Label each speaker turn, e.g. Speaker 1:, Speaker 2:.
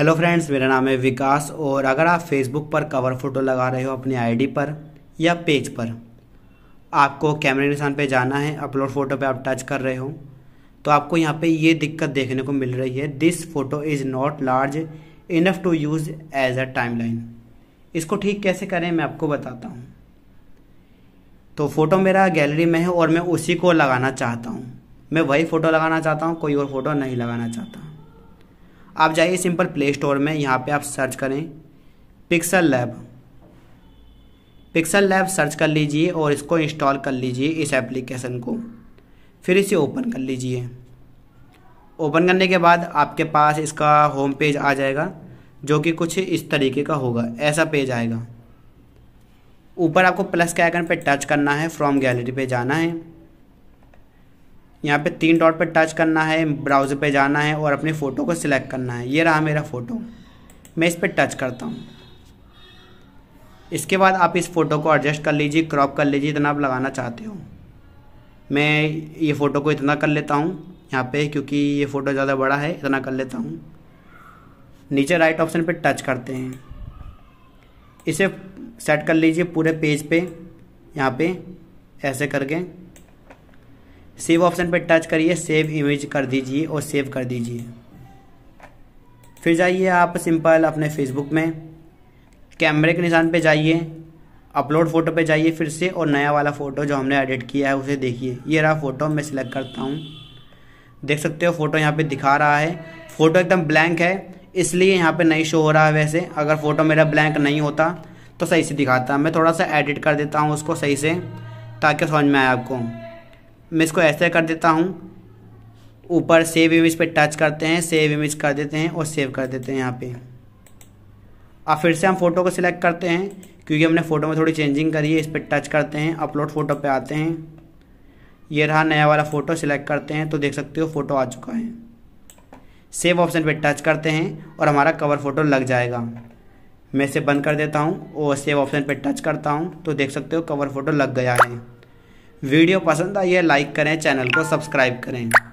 Speaker 1: hello friends मेरा नाम है विकास और अगर आप फेसबुक पर कवर फ़ोटो लगा रहे हो अपनी आईडी पर या पेज पर आपको कैमरे निशान पे जाना है अपलोड फ़ोटो पे आप टच कर रहे हो तो आपको यहाँ पे ये दिक्कत देखने को मिल रही है this photo is not large enough to use as a timeline इसको ठीक कैसे करें मैं आपको बताता हूँ तो फ़ोटो मेरा गैलरी में है और मैं उसी को लगाना चाहता हूँ मैं वही फ़ोटो लगाना चाहता हूँ कोई और फ़ोटो नहीं लगाना चाहता आप जाइए सिंपल प्ले स्टोर में यहाँ पे आप सर्च करें pixel lab pixel lab search कर लीजिए और इसको इंस्टॉल कर लीजिए इस एप्लीकेशन को फिर इसे ओपन कर लीजिए ओपन करने के बाद आपके पास इसका होम पेज आ जाएगा जो कि कुछ इस तरीके का होगा ऐसा पेज आएगा ऊपर आपको प्लस के आइकन पर टच करना है फ्रॉम गैलरी पे जाना है यहाँ पे तीन डॉट पर टच करना है ब्राउज़र पे जाना है और अपनी फ़ोटो को सिलेक्ट करना है ये रहा मेरा फ़ोटो मैं इस पर टच करता हूँ इसके बाद आप इस फ़ोटो को एडजस्ट कर लीजिए क्रॉप कर लीजिए इतना आप लगाना चाहते हो मैं ये फ़ोटो को इतना कर लेता हूँ यहाँ पे क्योंकि ये फ़ोटो ज़्यादा बड़ा है इतना कर लेता हूँ नीचे राइट ऑप्शन पर टच करते हैं इसे सेट कर लीजिए पूरे पेज पे यहाँ पे ऐसे करके सेव ऑप्शन पर टच करिए सेव इमेज कर दीजिए और सेव कर दीजिए फिर जाइए आप सिंपल अपने फेसबुक में कैमरे के निशान पे जाइए अपलोड फ़ोटो पे जाइए फिर से और नया वाला फ़ोटो जो हमने एडिट किया है उसे देखिए ये रहा फ़ोटो मैं सिलेक्ट करता हूँ देख सकते हो फ़ोटो यहाँ पे दिखा रहा है फ़ोटो एकदम ब्लैंक है इसलिए यहाँ पे नहीं शो हो रहा है वैसे अगर फ़ोटो मेरा ब्लैंक नहीं होता तो सही से दिखाता मैं थोड़ा सा एडिट कर देता हूँ उसको सही से ताकि समझ में आए आपको मैं इसको ऐसे कर देता हूँ ऊपर सेव इमेज पे टच करते हैं सेव इमेज कर देते हैं और सेव कर देते हैं यहाँ पे अब फिर से हम फ़ोटो को सिलेक्ट करते हैं क्योंकि हमने फ़ोटो में थोड़ी चेंजिंग करी है इस पर टच करते हैं अपलोड फ़ोटो पे आते हैं ये रहा नया वाला फ़ोटो सिलेक्ट करते हैं तो देख सकते हो फ़ोटो आ चुका है सेव ऑप्शन पर टच करते हैं और हमारा कवर फ़ोटो लग जाएगा मैं इसे बंद कर देता हूँ और सेव ऑप्शन पर टच करता हूँ तो देख सकते हो कवर फ़ोटो लग गया है वीडियो पसंद आई है लाइक करें चैनल को सब्सक्राइब करें